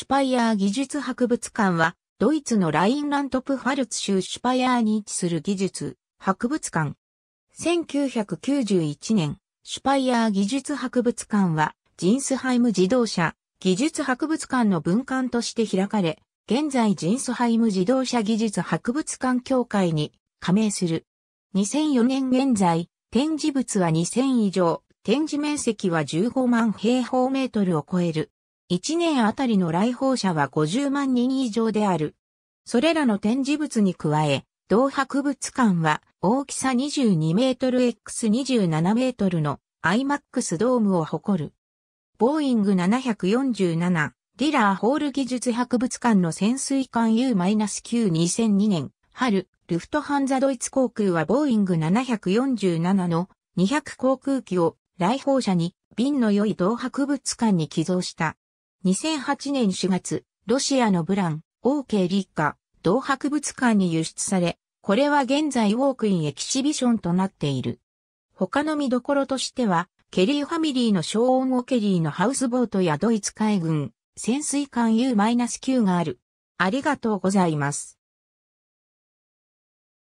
シュパイアー技術博物館は、ドイツのラインラントプファルツ州シュパイヤーに位置する技術博物館。1991年、シュパイアー技術博物館は、ジンスハイム自動車技術博物館の分館として開かれ、現在ジンスハイム自動車技術博物館協会に加盟する。2004年現在、展示物は2000以上、展示面積は15万平方メートルを超える。1年あたりの来訪者は50万人以上である。それらの展示物に加え、同博物館は大きさ22メートル X27 メートルの IMAX ドームを誇る。ボーイング747ディラーホール技術博物館の潜水艦 U-92002 年春、ルフトハンザドイツ航空はボーイング747の200航空機を来訪者に便の良い同博物館に寄贈した。2008年4月、ロシアのブラン、オーケー立花、同博物館に輸出され、これは現在ウォークインエキシビションとなっている。他の見どころとしては、ケリーファミリーのショーン・オケリーのハウスボートやドイツ海軍、潜水艦 U-9 がある。ありがとうございます。